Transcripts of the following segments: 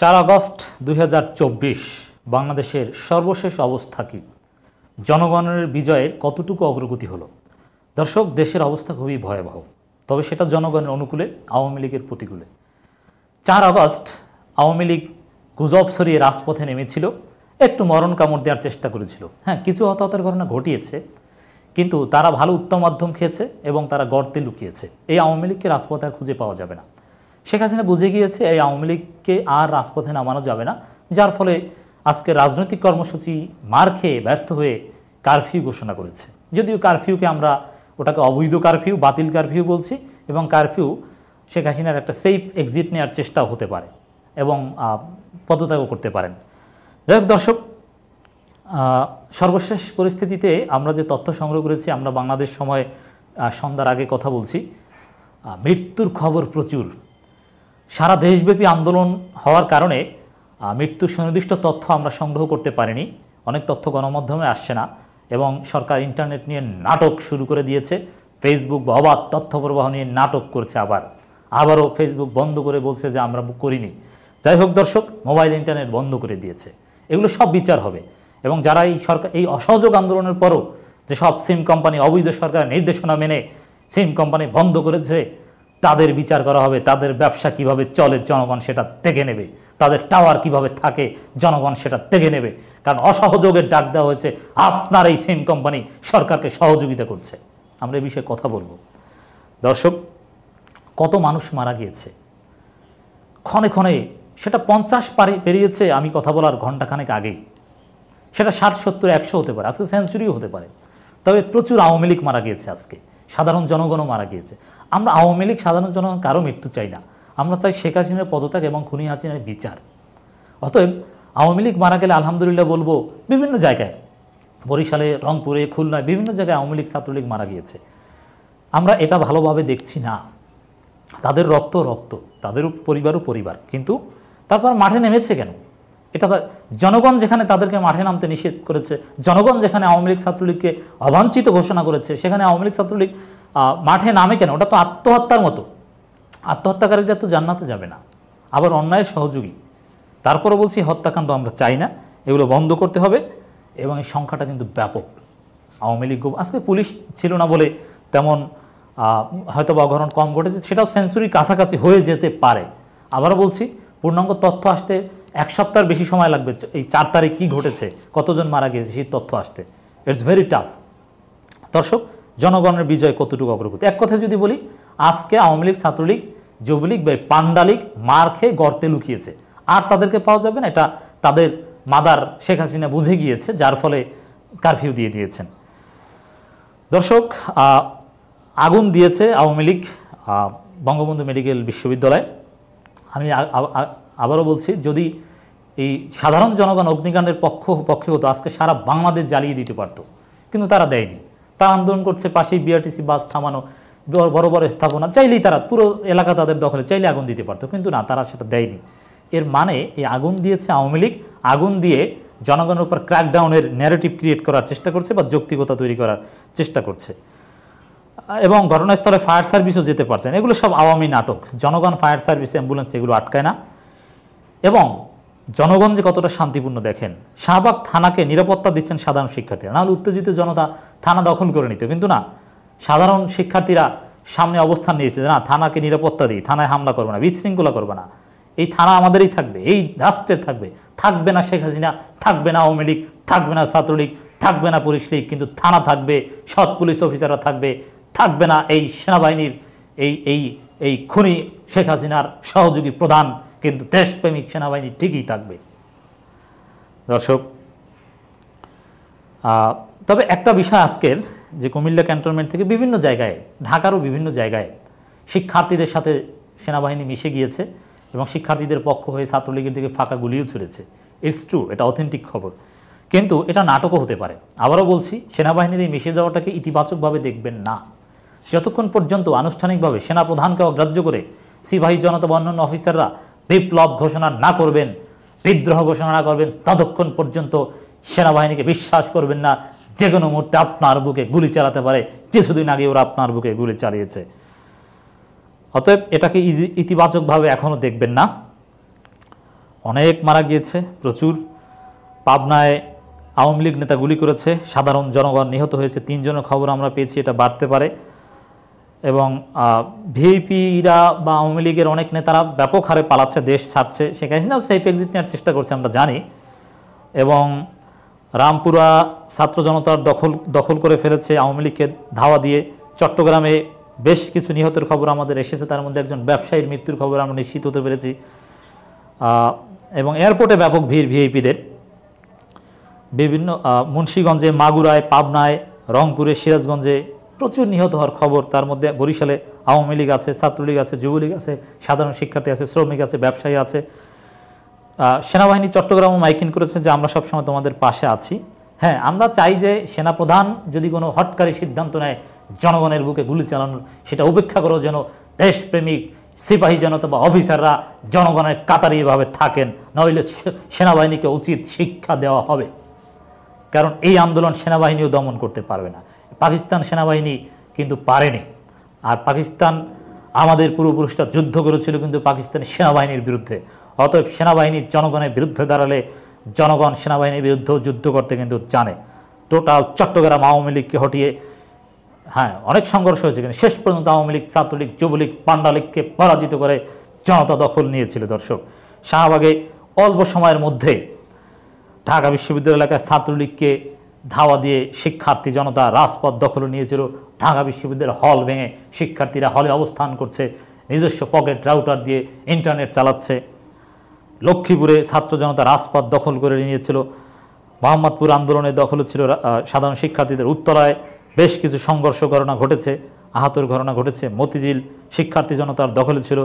চার আগস্ট দুই বাংলাদেশের সর্বশেষ অবস্থা কী জনগণের বিজয়ের কতটুকু অগ্রগতি হলো দর্শক দেশের অবস্থা খুবই ভয়াবহ তবে সেটা জনগণের অনুকূলে আওয়ামী লীগের প্রতিকূলে চার আগস্ট আওয়ামী লীগ গুজব সরিয়ে রাজপথে নেমেছিল একটু মরণ কামড় দেওয়ার চেষ্টা করেছিল হ্যাঁ কিছু হতাহতের ঘটনা ঘটিয়েছে কিন্তু তারা ভালো উত্তম মাধ্যম খেয়েছে এবং তারা গর্তে লুকিয়েছে এই আওয়ামী লীগকে রাজপথে আর খুঁজে পাওয়া যাবে না শেখ হাসিনা বুঝে গিয়েছে এই আওয়ামী লীগকে আর রাজপথে নামানো যাবে না যার ফলে আজকে রাজনৈতিক কর্মসূচি মার খেয়ে ব্যর্থ হয়ে কারফিউ ঘোষণা করেছে যদিও কারফিউকে আমরা ওটাকে অবৈধ কারফিউ বাতিল কারফিউ বলছি এবং কারফিউ শেখ হাসিনার একটা সেফ এক্সিট নেওয়ার চেষ্টাও হতে পারে এবং পদত্যাগও করতে পারেন যাই দর্শক সর্বশেষ পরিস্থিতিতে আমরা যে তথ্য সংগ্রহ করেছি আমরা বাংলাদেশ সময় সন্ধ্যার আগে কথা বলছি মৃত্যুর খবর প্রচুর সারা দেশব্যাপী আন্দোলন হওয়ার কারণে মৃত্যু সুনির্দিষ্ট তথ্য আমরা সংগ্রহ করতে পারিনি অনেক তথ্য গণমাধ্যমে আসছে না এবং সরকার ইন্টারনেট নিয়ে নাটক শুরু করে দিয়েছে ফেসবুক বা অবাধ তথ্য প্রবাহ নিয়ে নাটক করছে আবার আবারও ফেসবুক বন্ধ করে বলছে যে আমরা করিনি যাই হোক দর্শক মোবাইল ইন্টারনেট বন্ধ করে দিয়েছে এগুলো সব বিচার হবে এবং যারা এই সরকার এই অসহযোগ আন্দোলনের পরও যে সব সিম কোম্পানি অবৈধ সরকারের নির্দেশনা মেনে সিম কোম্পানি বন্ধ করেছে তাদের বিচার করা হবে তাদের ব্যবসা কিভাবে চলে জনগণ সেটা দেখে নেবে তাদের টাওয়ার কিভাবে থাকে জনগণ সেটা দেখে নেবে কারণ অসহযোগের ডাক দেওয়া হয়েছে আপনার এই সেম কোম্পানি সরকারকে সহযোগিতা করছে আমরা এ বিষয়ে কথা বলবো দর্শক কত মানুষ মারা গিয়েছে ক্ষণে ক্ষণে সেটা পঞ্চাশ পারে পেরিয়েছে আমি কথা বলার ঘণ্টাখানেক আগেই সেটা ষাট সত্তর একশো হতে পারে আজকে সেঞ্চুরিও হতে পারে তবে প্রচুর আওয়ামী লীগ মারা গিয়েছে আজকে সাধারণ জনগণও মারা গিয়েছে আমরা আওয়ামী লীগ সাধারণ জন কারো মৃত্যু চাই না আমরা চাই শেখ হাসিনার পদত্যাগ এবং খুনি হাসিনার বিচার অতএব আওয়ামী লীগ মারা গেলে আলহামদুলিল্লাহ বলবো বিভিন্ন জায়গায় বরিশালে রংপুরে খুলনায় বিভিন্ন জায়গায় আওয়ামী লীগ ছাত্রলীগ মারা গিয়েছে আমরা এটা ভালোভাবে দেখছি না তাদের রক্ত রক্ত তাদের পরিবারও পরিবার কিন্তু তারপর মাঠে নেমেছে কেন এটা জনগণ যেখানে তাদেরকে মাঠে নামতে নিষেধ করেছে জনগণ যেখানে আওয়ামী লীগ ছাত্রলীগকে অবাঞ্ছিত ঘোষণা করেছে সেখানে আওয়ামী লীগ ছাত্রলীগ মাঠে নামে কেন ওটা তো আত্মহত্যার মতো আত্মহত্যাকারীরা তো জান্নাতে যাবে না আবার অন্যায়ের সহযোগী তারপরে বলছি হত্যাকাণ্ড আমরা চাই না এগুলো বন্ধ করতে হবে এবং এই সংখ্যাটা কিন্তু ব্যাপক আওয়ামী লীগ আজকে পুলিশ ছিল না বলে তেমন হয়তো বা অঘরণ কম ঘটেছে সেটাও সেঞ্চুরির কাছাকাছি হয়ে যেতে পারে আবারও বলছি পূর্ণাঙ্গ তথ্য আসতে এক সপ্তাহের বেশি সময় লাগবে এই চার তারিখ কী ঘটেছে কতজন মারা গেছে সেই তথ্য আসতে ইটস ভেরি টাফ দর্শক জনগণের বিজয় কতটুকু অগ্রগতি এক কথা যদি বলি আজকে আওয়ামী লীগ ছাত্রলীগ যুবলীগ বা পাণ্ডালিক মার খেয়ে গর্তে লুকিয়েছে আর তাদেরকে পাওয়া যাবে না এটা তাদের মাদার শেখ হাসিনা বুঝে গিয়েছে যার ফলে কারফিউ দিয়ে দিয়েছেন দর্শক আগুন দিয়েছে আওয়ামী লীগ বঙ্গবন্ধু মেডিকেল বিশ্ববিদ্যালয় আমি আবারও বলছি যদি এই সাধারণ জনগণ অগ্নিকাণ্ডের পক্ষ পক্ষে হতো আজকে সারা বাংলাদেশ জ্বালিয়ে দিতে পারত কিন্তু তারা দেয়নি তারা আন্দোলন করছে পাশেই বিআরটিসি বাস থামানো বড় বড় স্থাপনা চাইলেই তারা পুরো এলাকা তাদের দখলে চাইলে আগুন দিতে পারতো কিন্তু না তারা সেটা দেয়নি এর মানে এই আগুন দিয়েছে আওয়ামী লীগ আগুন দিয়ে জনগণের উপর ক্র্যাকডাউনের ন্যারেটিভ ক্রিয়েট করার চেষ্টা করছে বা যৌক্তিকতা তৈরি করার চেষ্টা করছে এবং ঘটনাস্থলে ফায়ার সার্ভিসও যেতে পারছেন এগুলো সব আওয়ামী নাটক জনগণ ফায়ার সার্ভিস অ্যাম্বুলেন্স এগুলো আটকায় না এবং জনগণ যে কতটা শান্তিপূর্ণ দেখেন শাহবাগ থানাকে নিরাপত্তা দিচ্ছেন সাধারণ শিক্ষার্থীরা নাহলে উত্তেজিত জনতা থানা দখল করে নিত কিন্তু না সাধারণ শিক্ষার্থীরা সামনে অবস্থান নিয়েছে না থানাকে নিরাপত্তা দিই থানায় হামলা করবে না বিশৃঙ্খলা করবে না এই থানা আমাদেরই থাকবে এই রাষ্ট্রের থাকবে থাকবে না শেখ হাসিনা থাকবে না আওয়ামী লীগ থাকবে না ছাত্রলীগ থাকবে না পুলিশ লীগ কিন্তু থানা থাকবে সৎ পুলিশ অফিসাররা থাকবে থাকবে না এই সেনাবাহিনীর এই এই এই খুনি শেখ হাসিনার সহযোগী প্রধান কিন্তু দেশপ্রেমিক সেনাবাহিনী ঠিকই থাকবে দর্শক তবে একটা বিষয় আজকের যে কুমিল্লা ক্যান্টনমেন্ট থেকে বিভিন্ন জায়গায় ঢাকারও বিভিন্ন জায়গায় শিক্ষার্থীদের সাথে সেনাবাহিনী মিশে গিয়েছে এবং শিক্ষার্থীদের পক্ষ হয়ে ছাত্রলীগের দিকে ফাঁকা গুলিও ছুড়েছে ইটস ট্রু এটা অথেন্টিক খবর কিন্তু এটা নাটকও হতে পারে আবারও বলছি সেনাবাহিনীর এই মিশে যাওয়াটাকে ইতিবাচকভাবে দেখবেন না যতক্ষণ পর্যন্ত আনুষ্ঠানিকভাবে সেনাপ্রধানকে অগ্রাহ্য করে সিপাহী জনতা বর্ণন অফিসাররা বিপ্লব ঘোষণা না করবেন বিদ্রোহ ঘোষণা না করবেন ততক্ষণ পর্যন্ত সেনাবাহিনীকে বিশ্বাস করবেন না যে কোনো মুহূর্তে আপনার বুকে গুলি চালাতে পারে কিছুদিন আগে ওরা আপনার বুকে গুলি চালিয়েছে অতএব এটাকে ইতিবাচকভাবে এখনও দেখবেন না অনেক মারা গিয়েছে প্রচুর পাবনায় আওয়ামী লীগ নেতা গুলি করেছে সাধারণ জনগণ নিহত হয়েছে তিনজনের খবর আমরা পেয়েছি এটা বাড়তে পারে এবং ভিপিরা বা আওয়ামী লীগের অনেক নেতারা ব্যাপক হারে পালাচ্ছে দেশ ছাড়ছে সেখানে হাসিনাও সেফ এক্সিট নেওয়ার চেষ্টা করছে আমরা জানি এবং রামপুরা ছাত্র জনতার দখল দখল করে ফেলেছে আওয়ামী লীগকে ধাওয়া দিয়ে চট্টগ্রামে বেশ কিছু নিহতের খবর আমাদের এসেছে তার মধ্যে একজন ব্যবসায়ীর মৃত্যুর খবর আমরা নিশ্চিত হতে পেরেছি এবং এয়ারপোর্টে ব্যাপক ভিড় ভিআইপিদের বিভিন্ন মুন্সীগঞ্জে মাগুরায় পাবনায় রংপুরে সিরাজগঞ্জে প্রচুর নিহত হওয়ার খবর তার মধ্যে বরিশালে আওয়ামী লীগ আছে ছাত্রলীগ আছে যুবলীগ আছে সাধারণ শিক্ষার্থী আছে শ্রমিক আছে ব্যবসায়ী আছে সেনাবাহিনী চট্টগ্রামও মাইকিন করেছে যে আমরা সবসময় তোমাদের পাশে আছি হ্যাঁ আমরা চাই যে সেনাপ্রধান যদি কোনো হটকারী সিদ্ধান্ত নেয় জনগণের বুকে গুলি চালানোর সেটা উপেক্ষা করো যেন দেশপ্রেমিক সিপাহী জনতা বা অফিসাররা জনগণের কাতারি এভাবে থাকেন নইলে সেনাবাহিনীকে উচিত শিক্ষা দেওয়া হবে কারণ এই আন্দোলন সেনাবাহিনীও দমন করতে পারবে না পাকিস্তান সেনাবাহিনী কিন্তু পারেনি আর পাকিস্তান আমাদের পূর্বপুরুষরা যুদ্ধ করেছিল কিন্তু পাকিস্তান সেনাবাহিনীর বিরুদ্ধে অতএব সেনাবাহিনী জনগণের বিরুদ্ধে দাঁড়ালে জনগণ সেনাবাহিনীর বিরুদ্ধেও যুদ্ধ করতে কিন্তু জানে টোটাল চট্টগ্রাম আওয়ামী লীগকে হটিয়ে হ্যাঁ অনেক সংঘর্ষ হয়েছে কিন্তু শেষ পর্যন্ত আওয়ামী লীগ ছাত্রলীগ যুবলীগ পাণ্ডালীগকে পরাজিত করে জনতা দখল নিয়েছিল দর্শক শাহবাগে অল্প সময়ের মধ্যে ঢাকা বিশ্ববিদ্যালয় এলাকায় ছাত্রলীগকে ধাওয়া দিয়ে শিক্ষার্থী জনতা রাজপথ দখল নিয়েছিল ঢাকা বিশ্ববিদ্যালয়ের হল ভেঙে শিক্ষার্থীরা হলে অবস্থান করছে নিজস্ব পকেট রাউটার দিয়ে ইন্টারনেট চালাচ্ছে লক্ষ্মীপুরে ছাত্র জনতা রাজপথ দখল করে নিয়েছিল মোহাম্মদপুর আন্দোলনে দখল ছিল সাধারণ শিক্ষার্থীদের উত্তরায় বেশ কিছু সংঘর্ষ ঘটনা ঘটেছে আহাতর ঘটনা ঘটেছে মতিঝিল শিক্ষার্থী জনতার দখলে ছিল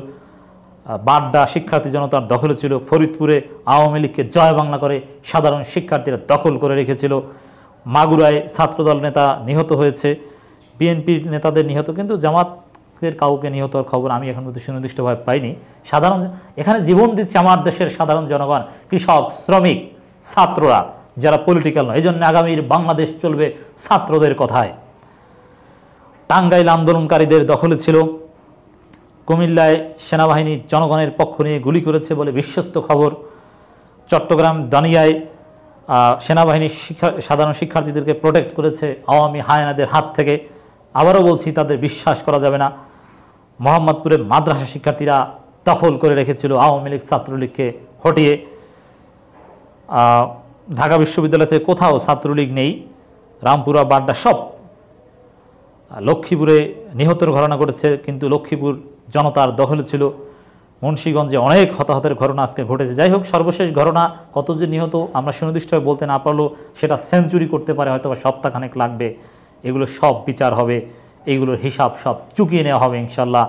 বাড্ডা শিক্ষার্থী জনতার দখলে ছিল ফরিদপুরে আওয়ামী লীগকে জয় বাংলা করে সাধারণ শিক্ষার্থীরা দখল করে রেখেছিল মাগুরায় ছাত্রদল নেতা নিহত হয়েছে বিএনপির নেতাদের নিহত কিন্তু জামাতের কাউকে নিহত হওয়ার খবর আমি এখন পর্যন্ত সুনির্দিষ্টভাবে পাইনি সাধারণ এখানে জীবন দিচ্ছে আমার দেশের সাধারণ জনগণ কৃষক শ্রমিক ছাত্ররা যারা পলিটিক্যাল নয় এই জন্য আগামীর বাংলাদেশ চলবে ছাত্রদের কথায় টাঙ্গাইল আন্দোলনকারীদের দখলে ছিল কুমিল্লায় সেনাবাহিনী জনগণের পক্ষ নিয়ে গুলি করেছে বলে বিশ্বস্ত খবর চট্টগ্রাম দানিয়ায় সেনাবাহিনী শিক্ষা সাধারণ শিক্ষার্থীদেরকে প্রোটেক্ট করেছে আওয়ামী হায়নাদের হাত থেকে আবারও বলছি তাদের বিশ্বাস করা যাবে না মোহাম্মদপুরে মাদ্রাসা শিক্ষার্থীরা দখল করে রেখেছিল আওয়ামী লীগ ছাত্রলীগকে হটিয়ে ঢাকা বিশ্ববিদ্যালয়তে কোথাও ছাত্রলীগ নেই রামপুরা বাড্ডা সব লক্ষ্মীপুরে নিহতের ঘটনা ঘটেছে কিন্তু লক্ষ্মীপুর জনতার দখলে ছিল মুন্সীগঞ্জে অনেক হতাহতের ঘটনা আজকে ঘটেছে যাই হোক সর্বশেষ ঘটনা কত যে নিহত আমরা সুনির্দিষ্টভাবে বলতে না পারলেও সেটা সেঞ্চুরি করতে পারে হয়তো বা সপ্তাহখানেক লাগবে এগুলো সব বিচার হবে এগুলোর হিসাব সব চুকিয়ে নেওয়া হবে ইনশাল্লাহ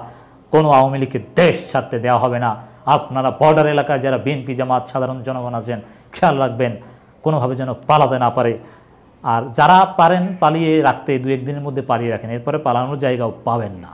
কোনো আওয়ামী লীগকে দেশ ছাড়তে দেওয়া হবে না আপনারা বর্ডার এলাকায় যারা বিএনপি জামাত সাধারণ জনগণ আছেন খেয়াল রাখবেন কোনোভাবে যেন পালাতে না পারে আর যারা পারেন পালিয়ে রাখতে দু একদিনের মধ্যে পালিয়ে রাখেন এরপরে পালানোর জায়গাও পাবেন না